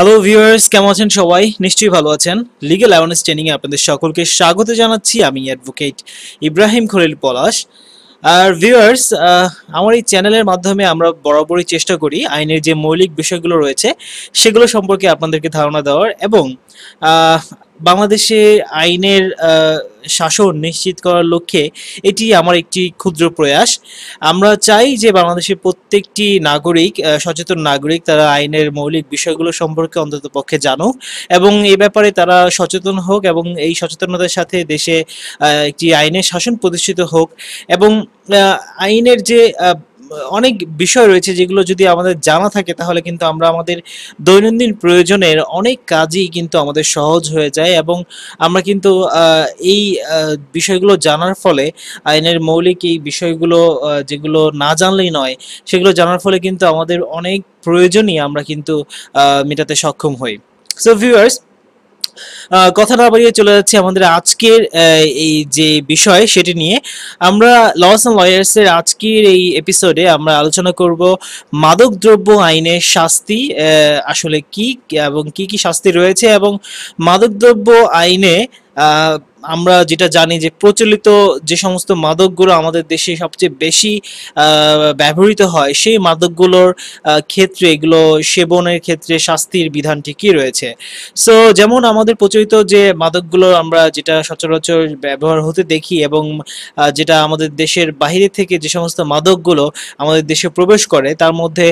Hello viewers কেমন আছেন সবাই নিশ্চয়ই ভালো আছেন লিগেল অ্যাওয়ারনেস ট্রেনিংয়ে আপনাদের সকলকে স্বাগত জানাচ্ছি আমি অ্যাডভোকেট ইব্রাহিম খলিল পলাশ আর ভিউয়ার্স আমার এই চ্যানেলের মাধ্যমে আমরা বরাবরই চেষ্টা করি আইনের যে মৌলিক বিষয়গুলো রয়েছে সেগুলো সম্পর্কে আপনাদেরকে ধারণা দেওয়ার এবং বাংলাদেশে আইনের শাসন নিশ্চিত করার লক্ষ্যে এটি আমার একটি ক্ষুদ্র প্রয়াস আমরা চাই যে বাংলাদেশের প্রত্যেকটি নাগরিক সচেতন নাগরিক তারা আইনের মৌলিক বিষয়গুলো সম্পর্কে অন্তত পক্ষে জানুক এবং এ ব্যাপারে তারা সচেতন হোক এবং এই সচেতনতার সাথে দেশে একটি আইনের শাসন প্রতিষ্ঠিত হোক এবং আইনের যে অনেক বিষয় রয়েছে যেগুলো যদি আমাদের জানা থাকে তাহলে কিন্তু আমরা আমাদের দৈনন্দিন প্রয়োজনের অনেক কাজই কিন্তু আমাদের সহজ হয়ে যায় এবং আমরা কিন্তু এই বিষয়গুলো জানার ফলে আইনের মৌলিক এই বিষয়গুলো যেগুলো না জানলেই নয় সেগুলো জানার ফলে কিন্তু আমাদের অনেক প্রয়োজনই আমরা কিন্তু মেটাতে সক্ষম হই সো ভিউয়ার্স কথা না বাড়িয়ে চলে যাচ্ছে আমাদের আজকের এই যে বিষয় সেটি নিয়ে আমরা লস অ্যান্ড লয়ার্সের আজকের এই এপিসোডে আমরা আলোচনা করব মাদকদ্রব্য আইনের শাস্তি আসলে কি এবং কি কি শাস্তি রয়েছে এবং মাদকদ্রব্য আইনে আমরা যেটা জানি যে প্রচলিত যে সমস্ত মাদকগুলো আমাদের দেশে সবচেয়ে বেশি ব্যবহৃত হয় সেই মাদকগুলোর ক্ষেত্রে এগুলো সেবনের ক্ষেত্রে শাস্তির বিধান ঠিকই রয়েছে সো যেমন আমাদের প্রচলিত যে মাদকগুলো আমরা যেটা সচরাচর ব্যবহার হতে দেখি এবং যেটা আমাদের দেশের বাহিরে থেকে যে সমস্ত মাদকগুলো আমাদের দেশে প্রবেশ করে তার মধ্যে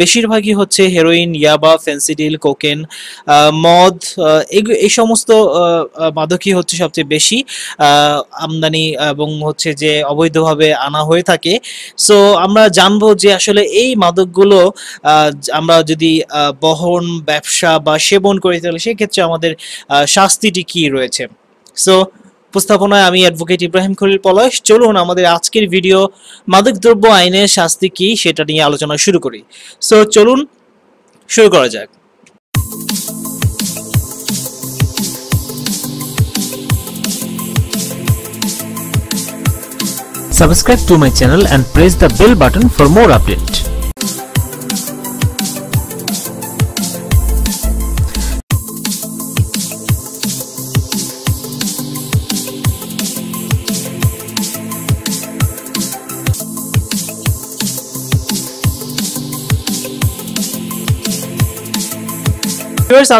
বেশিরভাগই হচ্ছে হেরোইন ইয়াবা ফেন্সিডিল কোকেন মদ এই সমস্ত মাদকই হচ্ছে সবচেয়ে সবচেয়ে বেশি আমদানি এবং হচ্ছে যে অবৈধভাবে আনা হয়ে থাকে সো আমরা জানবো যে আসলে এই মাদকগুলো আমরা যদি বহন ব্যবসা বা সেবন করি তাহলে সেক্ষেত্রে আমাদের শাস্তিটি কি রয়েছে সো উপস্থাপনায় আমি অ্যাডভোকেট ইব্রাহিম খলিল পলাশ চলুন আমাদের আজকের ভিডিও মাদকদ্রব্য আইনের শাস্তি কি সেটা নিয়ে আলোচনা শুরু করি সো চলুন শুরু করা যাক Subscribe to my channel and press the bell button for more updates.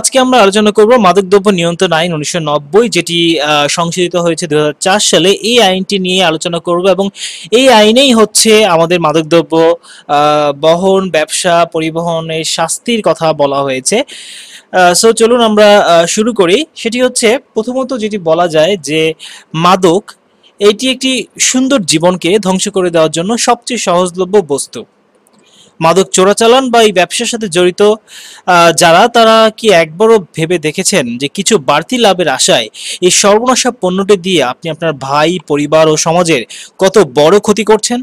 আজকে আমরা আলোচনা করব মাদকদ্রব্য নিয়ন্ত্রণ আইন উনিশশো যেটি সংশোধিত হয়েছে দু সালে এই আইনটি নিয়ে আলোচনা করব এবং এই আইনেই হচ্ছে আমাদের মাদকদ্রব্য বহন ব্যবসা পরিবহনের শাস্তির কথা বলা হয়েছে সো চলুন আমরা শুরু করি সেটি হচ্ছে প্রথমত যেটি বলা যায় যে মাদক এটি একটি সুন্দর জীবনকে ধ্বংস করে দেওয়ার জন্য সবচেয়ে সহজলভ্য বস্তু মাদক চোরাচালান বা এই ব্যবসার সাথে জড়িত যারা তারা কি একবারও ভেবে দেখেছেন যে কিছু বাড়তি লাভের আশায় এই সর্বনাশা পণ্যটি দিয়ে আপনি আপনার ভাই পরিবার ও সমাজের কত বড় ক্ষতি করছেন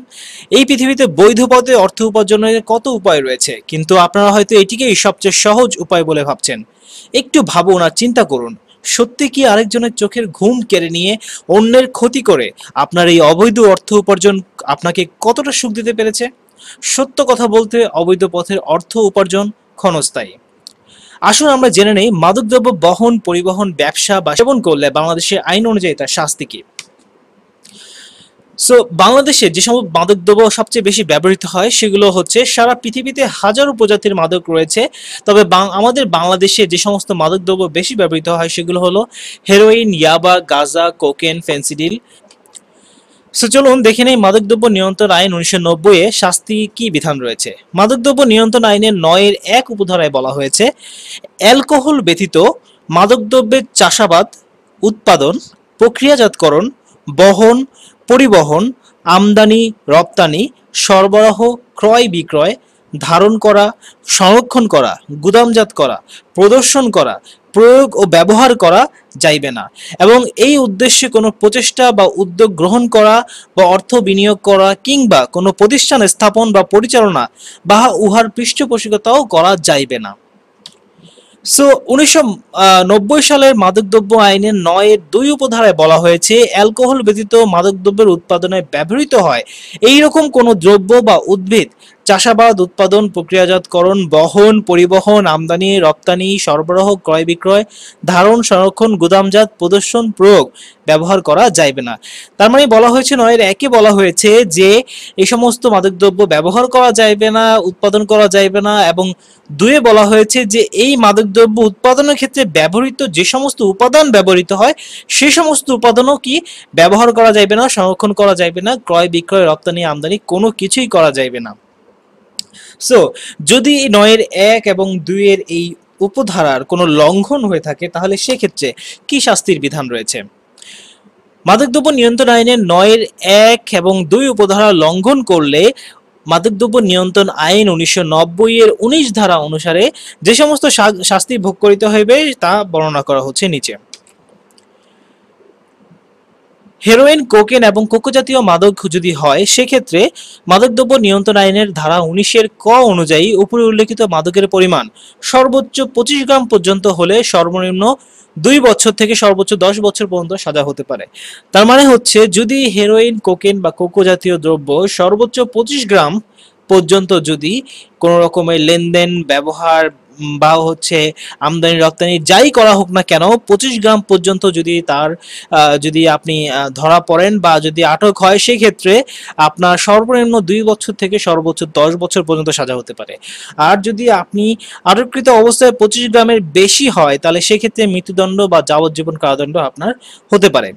এই পৃথিবীতে বৈধ পথে অর্থ উপার্জনের কত উপায় রয়েছে কিন্তু আপনারা হয়তো এটিকেই সবচেয়ে সহজ উপায় বলে ভাবছেন একটু ভাবুন আর চিন্তা করুন সত্যি কি আরেকজনের চোখের ঘুম কেড়ে নিয়ে অন্যের ক্ষতি করে আপনার এই অবৈধ অর্থ উপার্জন আপনাকে কতটা সুখ দিতে পেরেছে সত্য কথা বলতে অবৈধ পথের অর্থ উপার্জন ক্ষণস্থায়ী আসুন আমরা জেনে নেই মাদকদ্রব্য বহন পরিবহন ব্যবসা বা সেবন করলে বাংলাদেশের আইন অনুযায়ী তার শাস্তি কি সো বাংলাদেশে যে সব মাদকদ্রব্য সবচেয়ে বেশি ব্যবহৃত হয় সেগুলো হচ্ছে সারা পৃথিবীতে হাজারো প্রজাতির মাদক রয়েছে তবে আমাদের বাংলাদেশে যে সমস্ত মাদকদ্রব্য বেশি ব্যবহৃত হয় সেগুলো হলো হেরোইন ইয়াবা গাজা কোকেন ফেন্সিডিল সো চলুন দেখে নেই মাদকদ্রব্য নিয়ন্ত্রণ আইন উনিশশো নব্বইয়ে শাস্তি কি বিধান রয়েছে মাদকদ্রব্য নিয়ন্ত্রণ আইনের নয়ের এক উপধারায় বলা হয়েছে অ্যালকোহল ব্যতীত মাদকদ্রব্যের চাষাবাদ উৎপাদন প্রক্রিয়াজাতকরণ বহন পরিবহন আমদানি রপ্তানি সরবরাহ ক্রয় বিক্রয় ধারণ করা সংরক্ষণ করা গুদামজাত করা প্রদর্শন করা প্রয়োগ ও ব্যবহার করা যাইবে না এবং এই উদ্দেশ্যে কোনো প্রচেষ্টা বা উদ্যোগ গ্রহণ করা বা অর্থ বিনিয়োগ করা কিংবা কোনো প্রতিষ্ঠান স্থাপন বা পরিচালনা বা উহার পৃষ্ঠপোষকতাও করা যাইবে না সো উনিশশো সালের মাদকদ্রব্য আইনের নয়ের দুই উপধারায় বলা হয়েছে অ্যালকোহল ব্যতীত মাদকদ্রব্যের উৎপাদনে ব্যবহৃত হয় এই রকম কোনো দ্রব্য বা উদ্ভিদ চাষাবাদ উৎপাদন প্রক্রিয়াজাতকরণ বহন পরিবহন আমদানি রপ্তানি সরবরাহ ক্রয় বিক্রয় ধারণ সংরক্ষণ গুদামজাত প্রদর্শন প্রয়োগ ব্যবহার করা যাইবে না তার মানে বলা হয়েছে নয় একে বলা হয়েছে যে এই সমস্ত মাদকদ্রব্য ব্যবহার করা যাইবে না উৎপাদন করা যাইবে না এবং দুয়ে বলা হয়েছে যে এই মাদকদ্রব্য উৎপাদনের ক্ষেত্রে ব্যবহৃত যে সমস্ত উপাদান ব্যবহৃত হয় সে সমস্ত উপাদানও কি ব্যবহার করা যাইবে না সংরক্ষণ করা যাইবে না ক্রয় বিক্রয় রপ্তানি আমদানি কোনো কিছুই করা যাইবে না সো যদি নয়ের এক এবং দুইয়ের এই উপধারার কোনো লঙ্ঘন হয়ে থাকে তাহলে সেক্ষেত্রে কি শাস্তির বিধান রয়েছে মাদকদ্রব্য নিয়ন্ত্রণ আইনে নয়ের এক এবং দুই উপধারা লঙ্ঘন করলে মাদকদ্রব্য নিয়ন্ত্রণ আইন উনিশশো এর উনিশ ধারা অনুসারে যে সমস্ত শাস্তি ভোগ করিতে হইবে তা বর্ণনা করা হচ্ছে নিচে হেরোইন কোকেন এবং কোকো জাতীয় মাদক যদি হয় সেক্ষেত্রে মাদকদ্রব্য নিয়ন্ত্রণ আইনের ধারা উনিশের ক অনুযায়ী উপরে উল্লেখিত মাদকের পরিমাণ সর্বোচ্চ পঁচিশ গ্রাম পর্যন্ত হলে সর্বনিম্ন দুই বছর থেকে সর্বোচ্চ দশ বছর পর্যন্ত সাজা হতে পারে তার মানে হচ্ছে যদি হেরোইন কোকেন বা কোকো জাতীয় দ্রব্য সর্বোচ্চ পঁচিশ গ্রাম পর্যন্ত যদি কোনো রকমের লেনদেন ব্যবহার বা হচ্ছে আমদানি রপ্তানি যাই করা হোক না কেন পঁচিশ গ্রাম পর্যন্ত যদি তার যদি আপনি ধরা পড়েন বা যদি আটক হয় সেক্ষেত্রে আপনার সর্বনিম্ন দুই বছর থেকে সর্বোচ্চ দশ বছর পর্যন্ত সাজা হতে পারে আর যদি আপনি আটককৃত অবস্থায় পঁচিশ গ্রামের বেশি হয় তাহলে সেক্ষেত্রে মৃত্যুদণ্ড বা যাবজ্জীবন কারাদণ্ড আপনার হতে পারে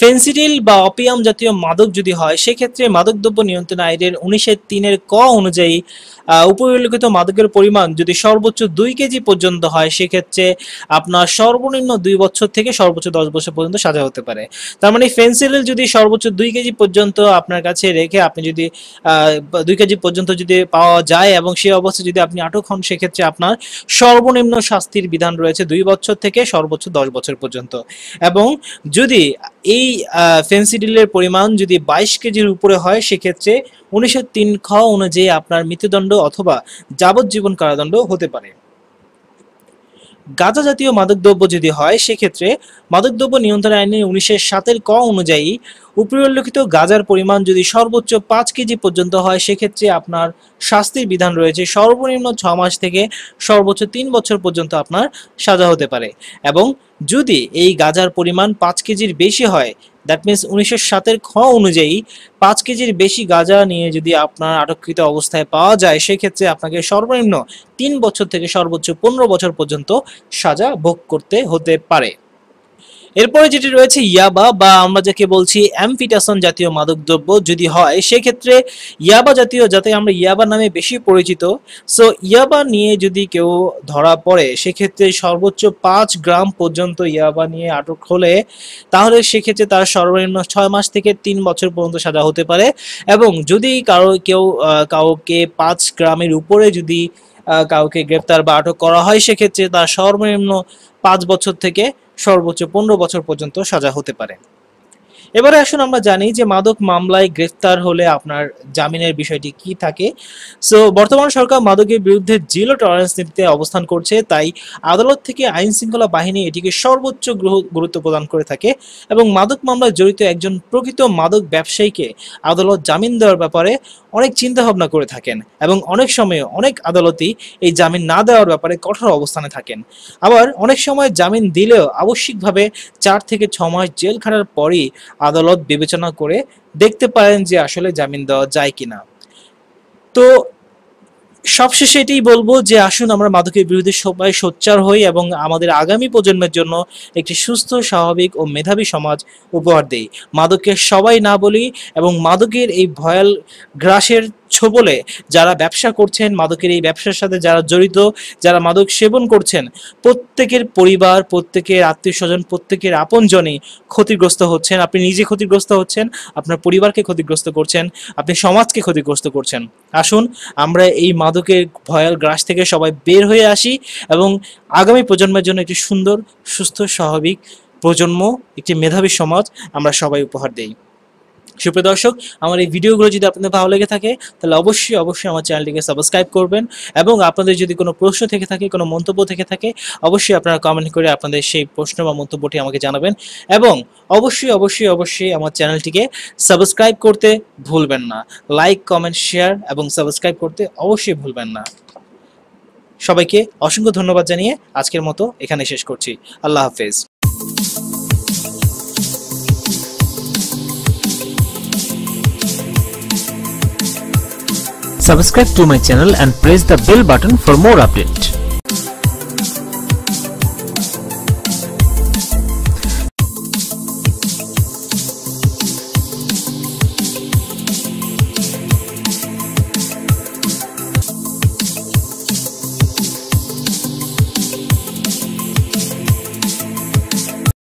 ফেন্সিডিল বা অপিয়াম জাতীয় মাদক যদি হয় সেক্ষেত্রে মাদকদ্রব্য নিয়ন্ত্রণ আইনের উনিশের তিনের ক অনুযায়ী উপরিল্লিখিত মাদকের পরিমাণ যদি সর্বোচ্চ দুই কেজি পর্যন্ত হয় সেক্ষেত্রে আপনার সর্বনিম্ন দুই বছর থেকে সর্বোচ্চ দশ বছর পর্যন্ত সাজা হতে পারে তার মানে ফেন্সিডিল যদি সর্বোচ্চ দুই কেজি পর্যন্ত আপনার কাছে রেখে আপনি যদি দুই কেজি পর্যন্ত যদি পাওয়া যায় এবং সেই অবস্থায় যদি আপনি আটক হন সেক্ষেত্রে আপনার সর্বনিম্ন শাস্তির বিধান রয়েছে দুই বছর থেকে সর্বোচ্চ দশ বছর পর্যন্ত এবং যদি এই ফেন্সিডিলের পরিমাণ যদি বাইশ কেজির উপরে হয় সেক্ষেত্রে উনিশশো তিন খ অনুযায়ী আপনার মৃত্যুদণ্ড অথবা যাবজ্জীবন কারাদণ্ড হতে পারে গাঁজা জাতীয় মাদকদ্রব্য যদি হয় সেক্ষেত্রে মাদকদ্রব্য নিয়ন্ত্রণ আইনের উনিশের সাতের ক অনুযায়ী উপরিল্লিখিত গাজার পরিমাণ যদি সর্বোচ্চ পাঁচ কেজি পর্যন্ত হয় সেক্ষেত্রে আপনার শাস্তির বিধান রয়েছে সর্বনিম্ন ছ মাস থেকে সর্বোচ্চ তিন বছর পর্যন্ত আপনার সাজা হতে পারে এবং যদি এই গাজার পরিমাণ পাঁচ কেজির বেশি হয় দ্যাট মিনস উনিশশো সাতের খ অনুযায়ী পাঁচ কেজির বেশি গাঁজা নিয়ে যদি আপনার আটককৃত অবস্থায় পাওয়া যায় সেক্ষেত্রে আপনাকে সর্বনিম্ন তিন বছর থেকে সর্বোচ্চ পনেরো বছর পর্যন্ত সাজা ভোগ করতে হতে পারে এরপরে যেটি রয়েছে ইয়াবা বা আমরা যাকে বলছি অ্যামফিটাসন জাতীয় মাদকদ্রব্য যদি হয় সেক্ষেত্রে ইয়াবা জাতীয় যাতে আমরা ইয়াবা নামে বেশি পরিচিত সো ইয়াবা নিয়ে যদি কেউ ধরা পড়ে সেক্ষেত্রে সর্বোচ্চ পাঁচ গ্রাম পর্যন্ত ইয়াবা নিয়ে আটক হলে তাহলে সেক্ষেত্রে তার সর্বনিম্ন ছয় মাস থেকে তিন বছর পর্যন্ত সাজা হতে পারে এবং যদি কারো কেউ কাউকে পাঁচ গ্রামের উপরে যদি কাউকে গ্রেপ্তার বা আটক করা হয় সেক্ষেত্রে তার সর্বনিম্ন পাঁচ বছর থেকে সর্বোচ্চ পনেরো বছর পর্যন্ত সাজা হতে পারে এবারে আসুন আমরা জানি যে মাদক মামলায় গ্রেফতার হলে আপনার জামিনের বিষয়টি কি থাকে সো বর্তমান সরকার মাদকের বিরুদ্ধে জিরো টলারেন্স নীতিতে অবস্থান করছে তাই আদালত থেকে আইন শৃঙ্খলা বাহিনী এটিকে সর্বোচ্চ গুরুত্ব প্রদান করে থাকে এবং মাদক মামলায় জড়িত একজন প্রকৃত মাদক ব্যবসায়ীকে আদালত জামিন দেওয়ার ব্যাপারে অনেক চিন্তা ভাবনা করে থাকেন এবং অনেক সময়ে অনেক আদালতই এই জামিন না দেওয়ার ব্যাপারে কঠোর অবস্থানে থাকেন আবার অনেক সময় জামিন দিলেও আবশ্যিকভাবে চার থেকে ছ মাস জেল খাটার পরই আদালত বিবেচনা করে দেখতে পারেন যে আসলে জামিন দেওয়া যায় কিনা তো সবশেষে এটাই বলবো যে আসুন আমরা মাদকের বিরুদ্ধে সবাই সোচ্চার হই এবং আমাদের আগামী প্রজন্মের জন্য একটি সুস্থ স্বাভাবিক ও মেধাবী সমাজ উপহার দেই মাদককে সবাই না বলি এবং মাদকের এই ভয়াল গ্রাসের ছোবলে যারা ব্যবসা করছেন মাদকের এই ব্যবসার সাথে যারা জড়িত যারা মাদক সেবন করছেন প্রত্যেকের পরিবার প্রত্যেকের আত্মীয় স্বজন প্রত্যেকের আপনজনে ক্ষতিগ্রস্ত হচ্ছেন আপনি নিজে ক্ষতিগ্রস্ত হচ্ছেন আপনার পরিবারকে ক্ষতিগ্রস্ত করছেন আপনি সমাজকে ক্ষতিগ্রস্ত করছেন আসুন আমরা এই মাদকের ভয়াল গ্রাস থেকে সবাই বের হয়ে আসি এবং আগামী প্রজন্মের জন্য একটি সুন্দর সুস্থ স্বাভাবিক প্রজন্ম একটি মেধাবী সমাজ আমরা সবাই উপহার দেই সুপ্রিয় দর্শক আমার এই ভিডিওগুলো যদি আপনাদের ভালো লেগে থাকে তাহলে অবশ্যই অবশ্যই আমার চ্যানেলটিকে সাবস্ক্রাইব করবেন এবং আপনাদের যদি কোনো প্রশ্ন থেকে থাকে কোনো মন্তব্য থেকে থাকে অবশ্যই আপনারা কমেন্ট করে আপনাদের সেই প্রশ্ন বা মন্তব্যটি আমাকে জানাবেন এবং অবশ্যই অবশ্যই অবশ্যই আমার চ্যানেলটিকে সাবস্ক্রাইব করতে ভুলবেন না লাইক কমেন্ট শেয়ার এবং সাবস্ক্রাইব করতে অবশ্যই ভুলবেন না সবাইকে অসংখ্য ধন্যবাদ জানিয়ে আজকের মতো এখানে শেষ করছি আল্লাহ হাফেজ Subscribe to my channel and press the bell button for more updates.